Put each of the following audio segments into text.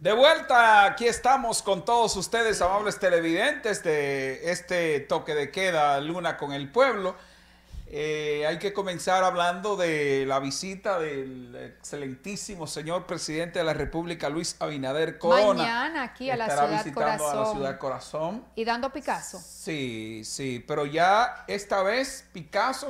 De vuelta, aquí estamos con todos ustedes, amables televidentes de este toque de queda Luna con el pueblo. Eh, hay que comenzar hablando de la visita del excelentísimo señor presidente de la República, Luis Abinader Corona. Mañana aquí a la ciudad Corazón. Y dando Picasso. Sí, sí, pero ya esta vez Picasso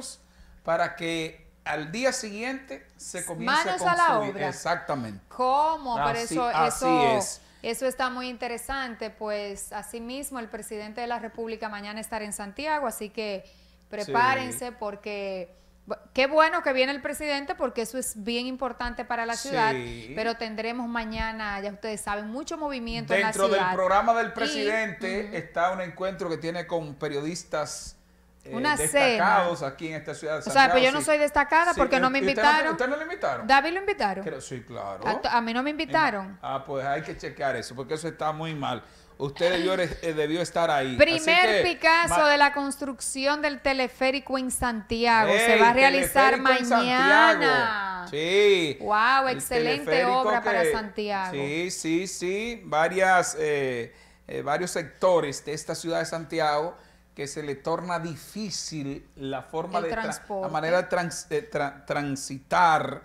para que al día siguiente se comienza Manos a, la obra. Exactamente. ¿Cómo? eso, eso, eso está muy interesante, pues asimismo el presidente de la República mañana estará en Santiago, así que prepárense porque... Qué bueno que viene el presidente porque eso es bien importante para la ciudad, pero tendremos mañana, ya ustedes saben, mucho movimiento Dentro en la ciudad. Dentro del programa del presidente está un encuentro que tiene con periodistas eh, una destacados aquí en esta ciudad O sea, pero pues yo no soy destacada porque eh, no me invitaron. Usted no, lo invitaron? David lo invitaron. sí, claro. A, mí no me invitaron. Ah, pues hay que checar eso porque eso está muy mal. Usted debió, eh, estar ahí. Primer Picasso de la construcción del teleférico en Santiago. Se va a realizar mañana. Sí. Wow, excelente obra para Santiago. Sí, sí, sí. Varias, varios sectores de esta ciudad de Santiago que se le torna difícil la forma de manera de, transitar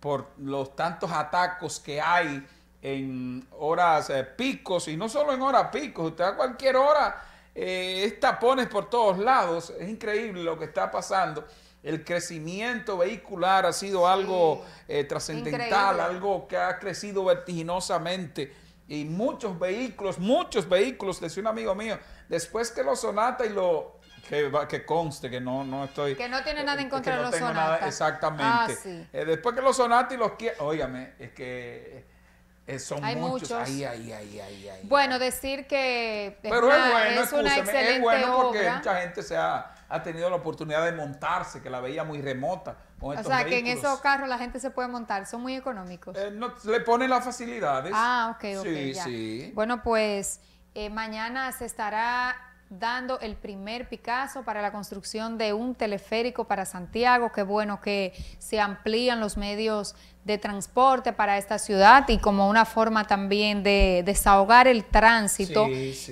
por los tantos atacos que hay en horas eh, picos y no solo en horas picos, usted a cualquier hora eh, es tapones por todos lados, es increíble lo que está pasando. El crecimiento vehicular ha sido algo eh, trascendental, algo que ha crecido vertiginosamente y muchos vehículos, muchos vehículos, decía un amigo mío, después que los Sonata y lo que, conste que no, no estoy... Que no tiene nada en eh, contra de los tengo Sonata. exactamente. Ah, sí. Eh, después que los Sonata y los quiero... Óigame, es que eh, son muchos. Ahí, Ahí, ahí, ahí, bueno, decir que Pero es bueno, es una excelente es bueno porque mucha gente se ha tenido la oportunidad de montarse, que la veía muy remota o, sea, que en esos carros la gente se puede montar, son muy económicos. Eh, le ponen las facilidades. Ah, ok, ok. Sí, sí. Bueno, pues eh, mañana se estará dando el primer Picasso para la construcción de un teleférico para Santiago. Qué bueno que se amplían los medios de transporte para esta ciudad y como una forma también de desahogar el tránsito,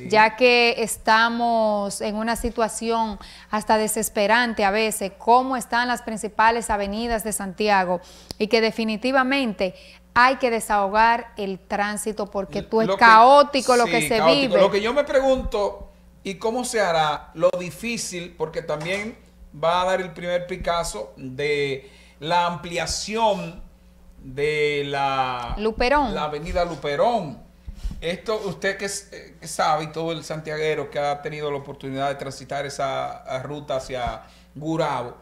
ya que estamos en una situación hasta desesperante a veces, cómo están las principales avenidas de Santiago y que definitivamente hay que desahogar el tránsito porque tú es caótico lo que se vive. Lo que yo me pregunto, ¿y cómo se hará? Lo difícil, porque también va a dar el primer Picasso de la ampliación de la, Luperón. la avenida Luperón. Esto, usted eh, que, sabe y todo el santiaguero que ha tenido la oportunidad de transitar esa ruta hacia Gurabo,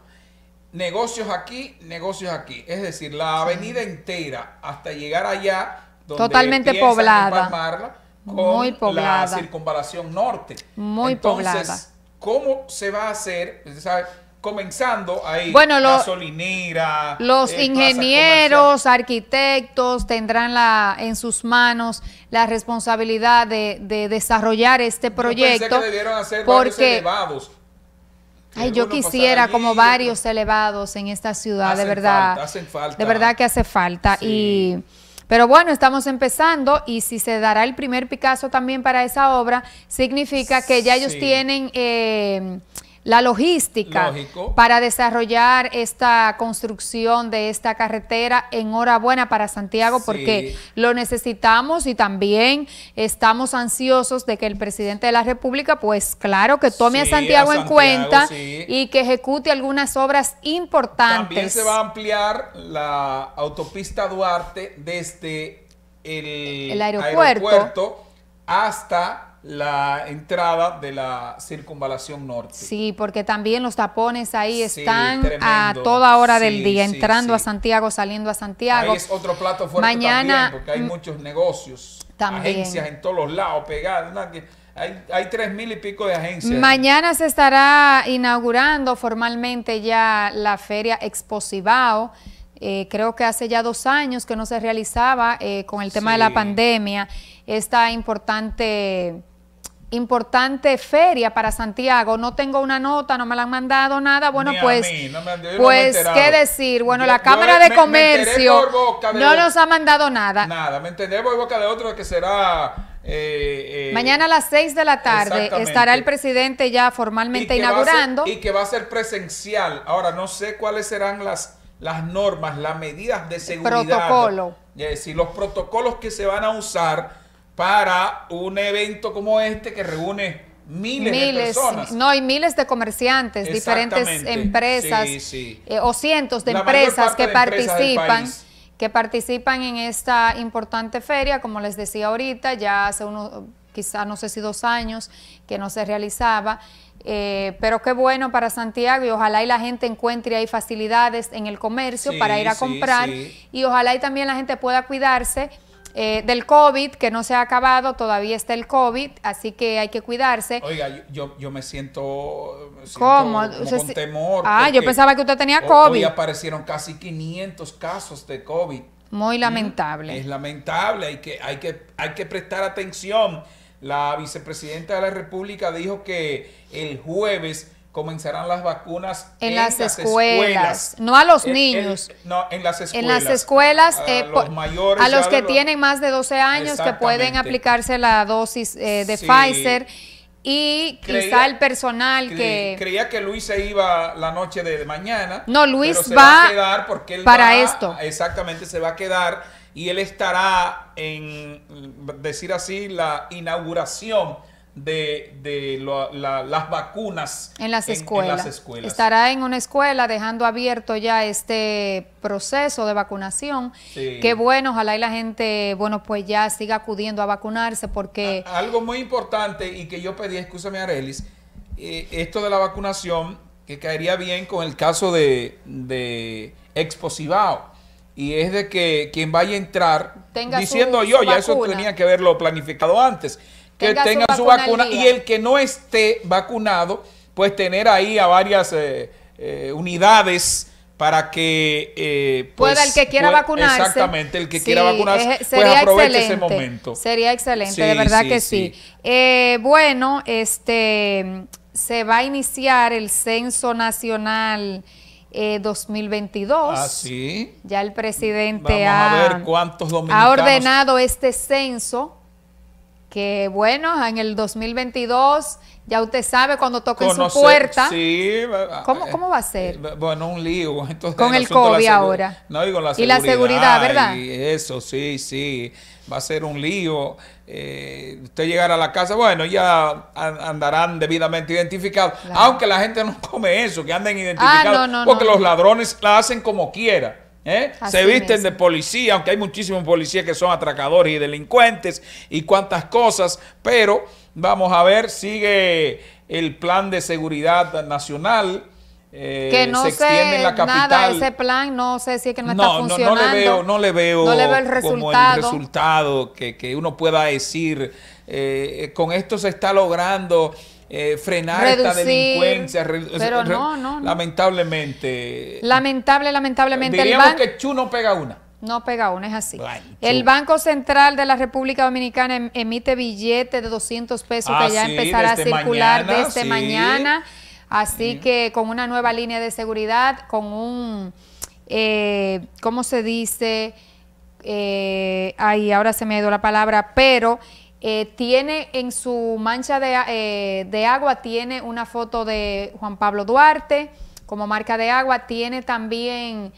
negocios aquí, negocios aquí. Es decir, la avenida entera hasta llegar allá, totalmente poblada. Muy poblada. La circunvalación norte. Muy poblada. Entonces, ¿Cómo se va a hacer? ¿sabe? comenzando ahí. Bueno, gasolinera, los eh, ingenieros, arquitectos tendrán la, en sus manos la responsabilidad de, desarrollar este proyecto. Yo debieron hacer porque elevados. Ay, yo quisiera como varios elevados en esta ciudad, de verdad. hacen falta. De verdad que hace falta. Y pero bueno, estamos empezando y si se dará el primer Picasso también para esa obra, significa que ya ellos tienen eh, la logística para desarrollar esta construcción de esta carretera. Enhorabuena para Santiago porque lo necesitamos y también estamos ansiosos de que el presidente de la República, pues claro, que tome a, Santiago en cuenta y que ejecute algunas obras importantes. También se va a ampliar la autopista Duarte desde el, aeropuerto hasta la entrada de la circunvalación norte. Sí, porque también los tapones ahí están a toda hora del día, entrando a Santiago, saliendo a Santiago. es otro plato fuerte también, porque hay mm, muchos negocios, agencias en todos los lados pegadas. Hay, tres mil y pico de agencias. Mañana se estará inaugurando formalmente ya la feria Exposibao. Eh, creo que hace ya dos años que no se realizaba eh, con el tema de la pandemia esta importante importante feria para Santiago. No tengo una nota, no me la han mandado nada. Bueno, pues, pues qué decir. Bueno, la Cámara de Comercio no nos ha mandado nada. Nada, me entendemos por boca de otro que será eh, eh, Mañana a las 6 de la tarde estará el presidente ya formalmente inaugurando. y que va a ser presencial. Ahora, no sé cuáles serán las, las normas, las medidas de seguridad. Protocolo. Es decir, los protocolos que se van a usar para un evento como este que reúne miles, de personas. No, hay miles de comerciantes, diferentes empresas eh, o cientos de empresas que participan. que participan en esta importante feria, como les decía ahorita, ya hace unos, quizá, no sé si dos años que no se realizaba, eh, pero qué bueno para Santiago y ojalá y la gente encuentre ahí facilidades en el comercio para ir a comprar y ojalá y también la gente pueda cuidarse eh, del COVID, que no se ha acabado, todavía está el COVID, así que hay que cuidarse. Oiga, yo, me siento, con temor. Ah, yo pensaba que usted tenía COVID. Hoy aparecieron casi 500 casos de COVID. Muy mm, lamentable. Es lamentable, hay que, hay que, hay que prestar atención. La vicepresidenta de la República dijo que el jueves comenzarán las vacunas en, las, escuelas. no a los niños. no, en las escuelas. a, eh, los que tienen más de 12 años que pueden aplicarse la dosis eh, de Pfizer y quizá el personal que... Creía que Luis se iba la noche de mañana. No, Luis va, a quedar porque para esto. Exactamente, se va a quedar y él estará en, decir así, la inauguración de, las vacunas en las, escuelas. Estará en una escuela dejando abierto ya este proceso de vacunación. que Qué bueno, ojalá y la gente, bueno, pues ya siga acudiendo a vacunarse porque... algo muy importante y que yo pedí, escúchame Arelis, eh, esto de la vacunación que caería bien con el caso de, de Exposivao y es de que quien vaya a entrar diciendo yo, ya eso tenía que haberlo planificado antes que tenga, su, vacuna, y el que no esté vacunado, pues tener ahí a varias eh, eh, unidades para que eh, pues, pueda el que quiera vacunarse exactamente el que quiera vacunarse pues, aproveche ese momento sería excelente de verdad que sí, eh, bueno este se va a iniciar el censo nacional 2022. Ah, ¿sí? Ya el presidente cuántos ha ordenado este censo que bueno, en el 2022 ya usted sabe cuando toquen su puerta. Sí, ¿Cómo, eh, ¿Cómo, va a ser? Eh, bueno, un lío. con el, COVID ahora. No, y la seguridad. ¿verdad? eso, sí, sí. Va a ser un lío. Eh, usted llegará a la casa, bueno, ya andarán debidamente identificados. Aunque la gente no come eso, que anden ah, identificados. porque los ladrones la hacen como quiera. ¿Eh? Se visten de policía, aunque hay muchísimos policías que son atracadores y delincuentes y cuantas cosas, pero vamos a ver, sigue el plan de seguridad nacional. Eh, que no se extiende en la capital. nada ese plan, no sé si es que no, está funcionando. No, no, le veo, no le veo, no le veo el resultado. como el resultado que, que uno pueda decir, eh, con esto se está logrando eh, frenar esta delincuencia. pero Lamentablemente. Lamentable, lamentablemente. Diríamos el que Chu no pega una. No pega una, es así. El Banco Central de la República Dominicana em, emite billetes de 200 pesos que ah, ya empezará a este circular desde este mañana. Así que con una nueva línea de seguridad, con un, eh, ¿cómo se dice? Eh, ahí ahora se me dio la palabra, pero eh, tiene en su mancha de, eh, de, agua, tiene una foto de Juan Pablo Duarte como marca de agua, tiene también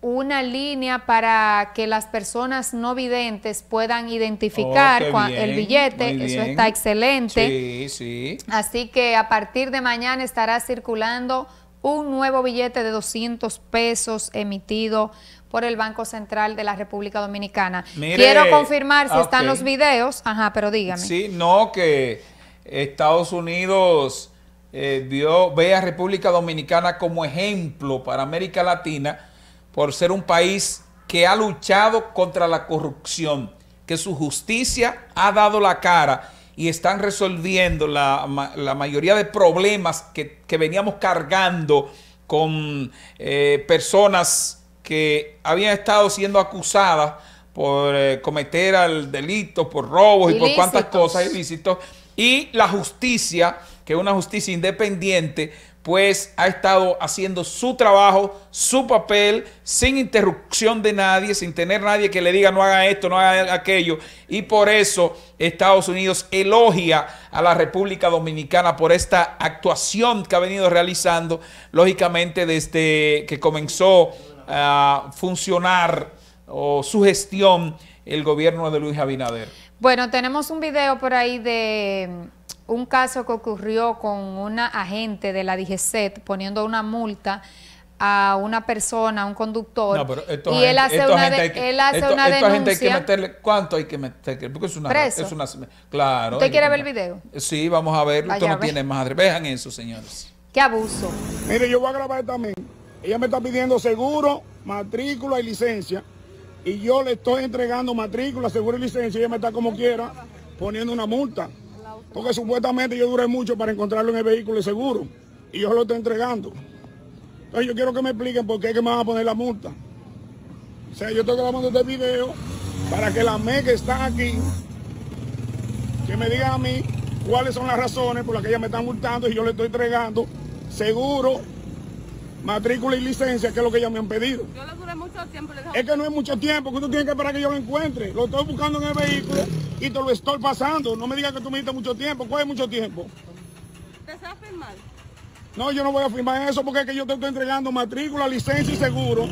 una línea para que las personas no videntes puedan identificar oh, el billete, eso está excelente. Así que a partir de mañana estará circulando un nuevo billete de 200 pesos emitido por el Banco Central de la República Dominicana. Quiero confirmar si ah, están los videos, ajá, pero dígame. Sí, no, que Estados Unidos eh, ve a República Dominicana como ejemplo para América Latina por ser un país que ha luchado contra la corrupción, que su justicia ha dado la cara y están resolviendo la, mayoría de problemas que, veníamos cargando con eh, personas que habían estado siendo acusadas por eh, cometer al delito, por robos y por cuantas cosas ilícitos. Y la justicia, que es una justicia independiente, pues ha estado haciendo su trabajo, su papel, sin interrupción de nadie, sin tener nadie que le diga no haga esto, no haga aquello. Y por eso Estados Unidos elogia a la República Dominicana por esta actuación que ha venido realizando, lógicamente desde que comenzó a funcionar o su gestión el gobierno de Luis Abinader? Bueno, tenemos un video por ahí de mm, un caso que ocurrió con una agente de la DGCET poniendo una multa a una persona, a un conductor, y él hace una, él hace una denuncia. ¿Cuánto hay que meterle? claro. ¿Usted quiere ver el video? Sí, vamos a verlo. Esto no tiene madre. Vean eso, señores. Qué abuso. Mire, yo voy a grabar también. Ella me está pidiendo seguro, matrícula y licencia. Y yo le estoy entregando matrícula, seguro y licencia. Y ella me está como quiera poniendo una multa. Porque supuestamente yo duré mucho para encontrarlo en el vehículo de seguro. Y yo lo estoy entregando. Entonces yo quiero que me expliquen por qué es que me van a poner la multa. O sea, yo estoy grabando este video para que la me que está aquí, que me diga a mí cuáles son las razones por las que ella me están multando y yo le estoy entregando seguro matrícula y licencia, que es lo que ellos me han pedido. Yo lo mucho tiempo. Es que no es mucho tiempo, que tú tienes que esperar que yo lo encuentre. Lo estoy buscando en el vehículo y te lo estoy pasando. No me digas que tú me diste mucho tiempo. ¿Cuál es mucho tiempo? ¿Te a firmar? No, yo no voy a firmar eso porque es que yo te estoy entregando matrícula, licencia y seguro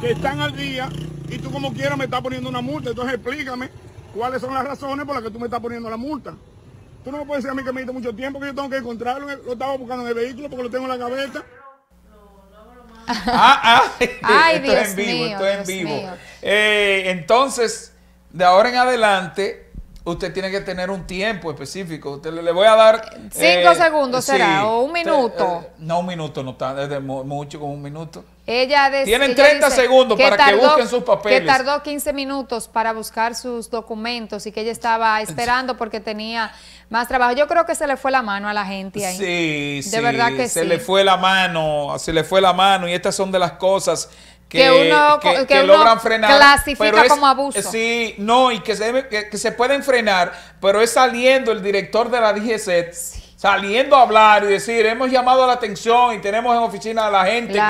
que están al día y tú como quieras me estás poniendo una multa. Entonces explícame cuáles son las razones por las que tú me estás poniendo la multa. Tú no me puedes decir a mí que me diste mucho tiempo, que yo tengo que encontrarlo, lo estaba buscando en el vehículo porque lo tengo en la gaveta ah, en vivo, en vivo. entonces, de ahora en adelante, usted tiene que tener un tiempo específico. Usted le, voy a dar... Cinco eh, segundos eh, será, o un minuto. Eh, no, un minuto, no está, de mucho como un minuto. Ella decía Tienen 30 segundos para que busquen sus papeles. Que tardó 15 minutos para buscar sus documentos y que ella estaba esperando porque tenía más trabajo. Yo creo que se le fue la mano a la gente ahí. Sí, de verdad que se le fue la mano, se le fue la mano y estas son de las cosas que, logran frenar. Clasifica como abuso. Sí, no, y que se, que, se pueden frenar, pero es saliendo el director de la DGC sí saliendo a hablar y decir, hemos llamado la atención y tenemos en oficina a la gente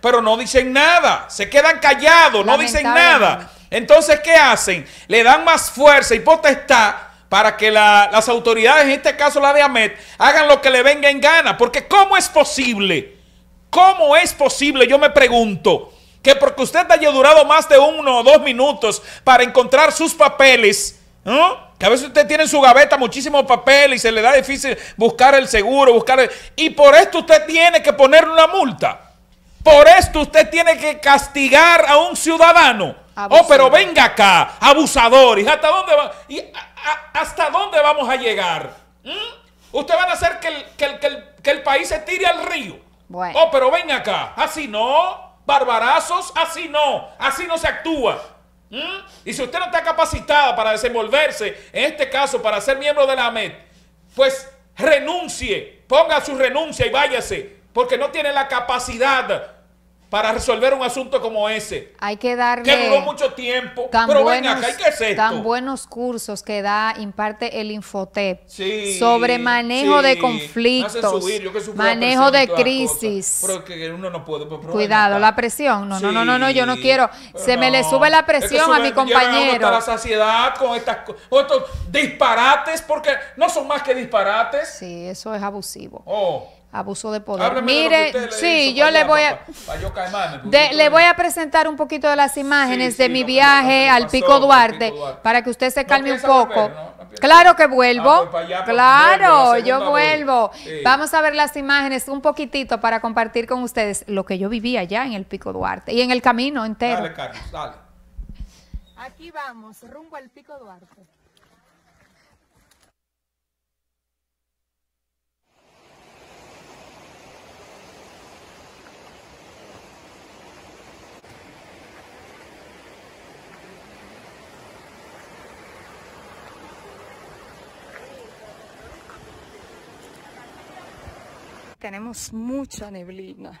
pero no dicen nada, se quedan callados, no dicen nada. Entonces, ¿qué hacen? Le dan más fuerza y potestad para que las autoridades, en este caso la de AMET, hagan lo que le venga en gana. Porque ¿cómo es posible? ¿Cómo es posible? Yo me pregunto que porque usted haya durado más de uno o dos minutos para encontrar sus papeles, que a veces usted tiene en su gaveta muchísimo papel y se le da difícil buscar el seguro, buscar Y por esto usted tiene que ponerle una multa. Por esto usted tiene que castigar a un ciudadano. Oh, pero venga acá, abusadores, hasta dónde, hasta dónde vamos a llegar? ¿Mm? Usted van a hacer que el, que, el, país se tire al río. Oh, pero venga acá. Así no. Barbarazos, así no. Así no se actúa. Y si usted no está capacitada para desenvolverse, en este caso para ser miembro de la AMED, pues renuncie, ponga su renuncia y váyase, porque no tiene la capacidad para resolver un asunto como ese. Hay que darle... Que duró mucho tiempo. pero ven acá, ¿qué es esto? Tan buenos cursos que da, imparte el Infotep. Sí, sobre manejo de conflictos. manejo de crisis. Pero que uno no puede. Pues, Cuidado, la presión. No, no, no, no, yo no quiero. Se me le sube la presión a mi compañero. la saciedad con con estos disparates, porque no son más que disparates. Sí, eso es abusivo. Oh abuso de poder. Mire, sí, yo le voy a le voy a presentar un poquito de las imágenes de mi viaje al Pico Duarte, para que usted se calme un poco. Claro que vuelvo. Ah, claro, yo vuelvo. Vamos a ver las imágenes un poquitito para compartir con ustedes lo que yo vivía allá en el Pico Duarte y en el camino entero. Aquí vamos, rumbo al Pico Duarte. tenemos mucha neblina.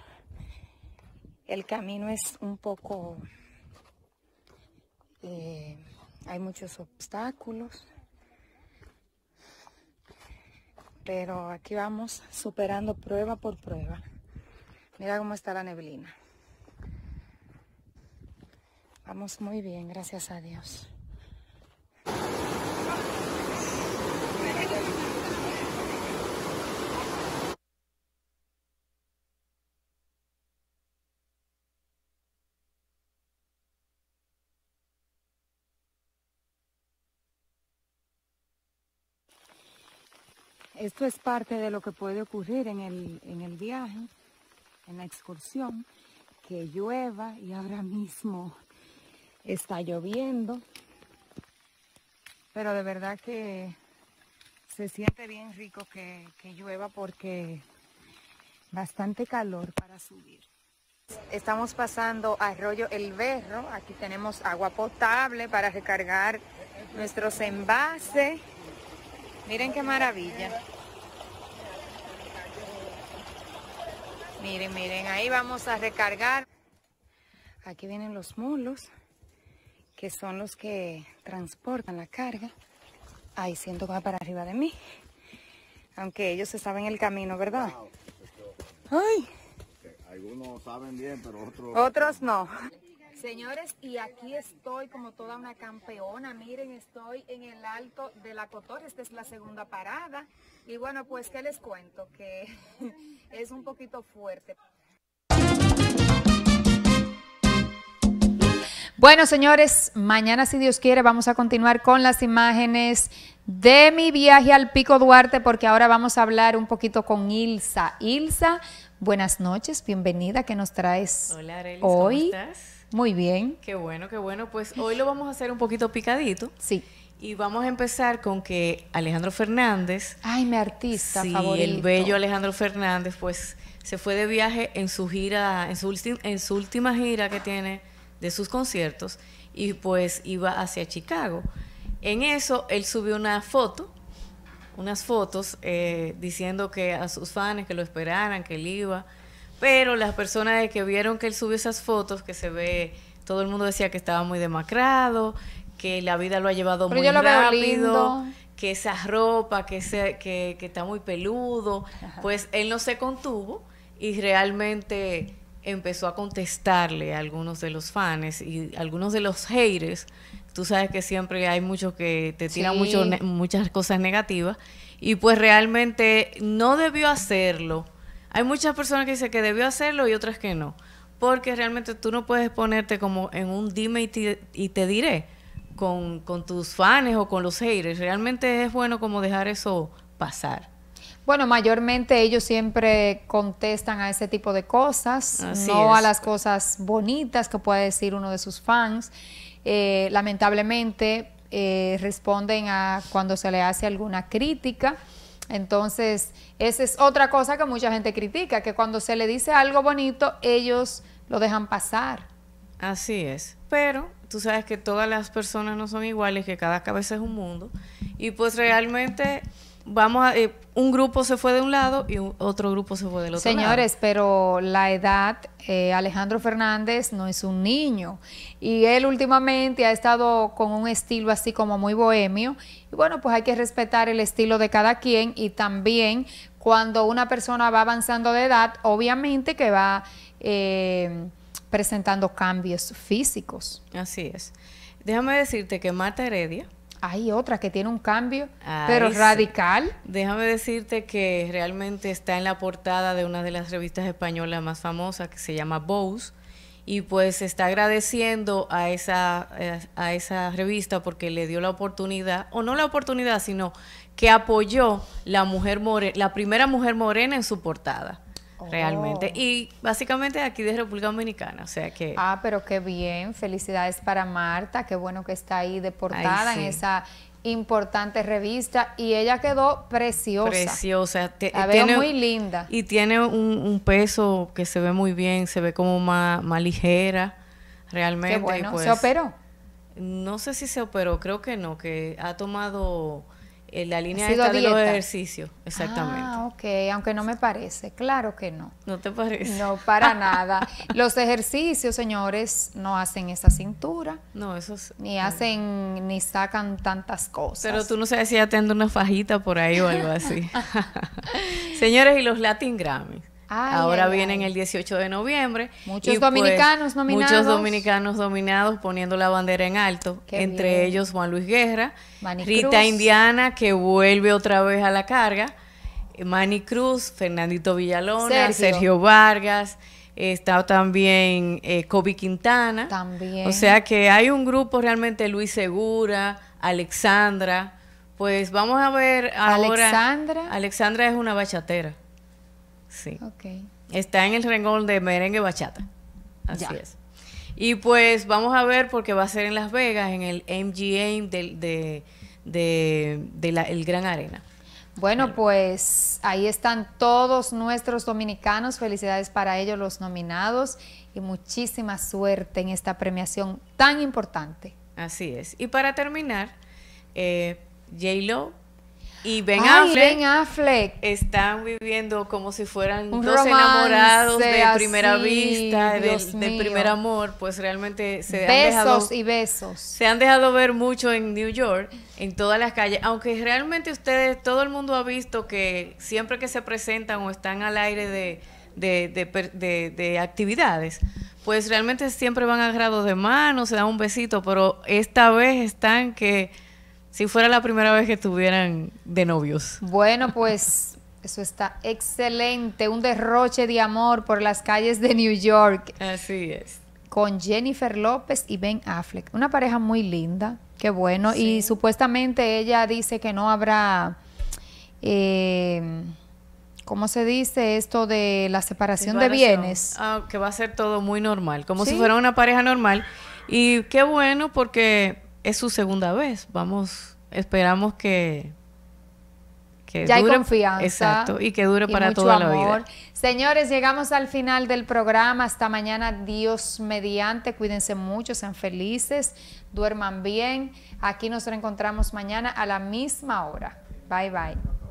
El camino es un poco... Eh, hay muchos obstáculos. Pero aquí vamos superando prueba por prueba. Mira cómo está la neblina. Vamos muy bien, gracias a Dios. Esto es parte de lo que puede ocurrir en el, viaje, en la excursión, que llueva y ahora mismo está lloviendo. Pero de verdad que se siente bien rico que, que llueva porque bastante calor para subir. Estamos pasando Arroyo El Berro. Aquí tenemos agua potable para recargar nuestros envases. Miren qué maravilla. Miren, miren, ahí vamos a recargar. Aquí vienen los mulos, que son los que transportan la carga. Ahí siento que va para arriba de mí. Aunque ellos se saben el camino, ¿verdad? Ay. Algunos saben bien, pero Otros no. Señores, y aquí estoy como toda una campeona. Miren, estoy en el alto de la Cotor. Esta es la segunda parada. Y bueno, pues, ¿qué les cuento? Que es un poquito fuerte. Bueno, señores, mañana, si Dios quiere, vamos a continuar con las imágenes de mi viaje al Pico Duarte, porque ahora vamos a hablar un poquito con Ilsa. Ilsa, buenas noches, bienvenida. ¿Qué nos traes hoy? ¿cómo muy bien. Qué bueno, qué bueno. Pues hoy lo vamos a hacer un poquito picadito. Sí. Y vamos a empezar con que Alejandro Fernández. Ay, mi artista sí, favorito. El bello Alejandro Fernández, pues se fue de viaje en su gira, en su, en su última gira que tiene de sus conciertos y pues iba hacia Chicago. En eso él subió una foto, unas fotos eh, diciendo que a sus fans que lo esperaran, que él iba pero las personas que vieron que él subió esas fotos, que se ve, todo el mundo decía que estaba muy demacrado, que la vida lo ha llevado muy rápido. que esa ropa, que, que, está muy peludo, pues él no se contuvo y realmente empezó a contestarle a algunos de los fans y algunos de los haters. Tú sabes que siempre hay muchos que te tiran muchas cosas negativas. Y pues realmente no debió hacerlo hay muchas personas que dicen que debió hacerlo y otras que no. Porque realmente tú no puedes ponerte como en un dime y te, diré con, tus fans o con los haters. Realmente es bueno como dejar eso pasar. Bueno, mayormente ellos siempre contestan a ese tipo de cosas, no a las cosas bonitas que puede decir uno de sus fans. Eh, lamentablemente eh, responden a cuando se le hace alguna crítica. Entonces, esa es otra cosa que mucha gente critica, que cuando se le dice algo bonito, ellos lo dejan pasar. Así es. Pero tú sabes que todas las personas no son iguales, que cada cabeza es un mundo. Y pues realmente vamos a, eh, un grupo se fue de un lado y otro grupo se fue del otro Señores, pero la edad, eh, Alejandro Fernández no es un niño y él últimamente ha estado con un estilo así como muy bohemio y bueno, pues hay que respetar el estilo de cada quien y también cuando una persona va avanzando de edad, obviamente que va eh, presentando cambios físicos. Así es. Déjame decirte que Marta Heredia, hay otra que tiene un cambio, pero radical. Déjame decirte que realmente está en la portada de una de las revistas españolas más famosas que se llama Vogue y pues está agradeciendo a esa, eh, a esa revista porque le dio la oportunidad, o no la oportunidad, sino que apoyó la, mujer la primera mujer morena en su portada. Realmente. Oh. Y básicamente aquí de República Dominicana, o sea que... Ah, pero qué bien. Felicidades para Marta. Qué bueno que está ahí deportada en esa importante revista y ella quedó preciosa. Preciosa. Te, muy linda. Y tiene un, peso que se ve muy bien, se ve como más, ligera, realmente. Qué bueno. ¿Se pues operó? No sé si se operó, creo que no, que ha tomado la línea de los ejercicios, exactamente. Ah, ok, aunque no me parece, claro que no. No te parece. No, para nada. Los ejercicios, señores, no hacen esa cintura. No, eso Ni hacen, ni sacan tantas cosas. Pero tú no sabes si ya tengo una fajita por ahí o algo así. señores, y los Latin Grammys. Ahora viene vienen el 18 de noviembre. Muchos pues, dominicanos nominados. Muchos dominicanos dominados poniendo la bandera en alto. entre ellos Juan Luis Guerra, Rita Indiana, que vuelve otra vez a la carga. Manny Cruz, Fernandito Villalona, Sergio, Vargas. Está también eh, Kobe Quintana. También. O sea que hay un grupo realmente, Luis Segura, Alexandra. Pues vamos a ver ahora. Alexandra es una bachatera. Sí. Okay. Está en el renglón de merengue bachata. Así es. Y pues vamos a ver porque va a ser en Las Vegas, en el MGM del de, el Gran Arena. Bueno, pues ahí están todos nuestros dominicanos. Felicidades para ellos, los nominados, y muchísima suerte en esta premiación tan importante. Así es. Y para terminar, eh, J-Lo y Ben Affleck, están viviendo como si fueran dos enamorados de primera vista, de primer amor, pues realmente se han dejado, y besos. Se han dejado ver mucho en New York, en todas las calles, aunque realmente ustedes, todo el mundo ha visto que siempre que se presentan o están al aire de, actividades, pues realmente siempre van al grado de mano, se dan un besito, pero esta vez están que si fuera la primera vez que estuvieran de novios. Bueno, pues eso está excelente. Un derroche de amor por las calles de New York. Así es. Con Jennifer López y Ben Affleck. Una pareja muy linda. Qué bueno. Y supuestamente ella dice que no habrá. Eh, ¿Cómo se dice esto de la separación, de bienes? Ah, que va a ser todo muy normal, como si fuera una pareja normal. Y qué bueno porque es su segunda vez. Vamos, esperamos que que ya dure, hay confianza. Exacto, y que dure para toda la vida. Señores, llegamos al final del programa. Hasta mañana, Dios mediante. Cuídense mucho, sean felices, duerman bien. Aquí nos reencontramos mañana a la misma hora. Bye, bye.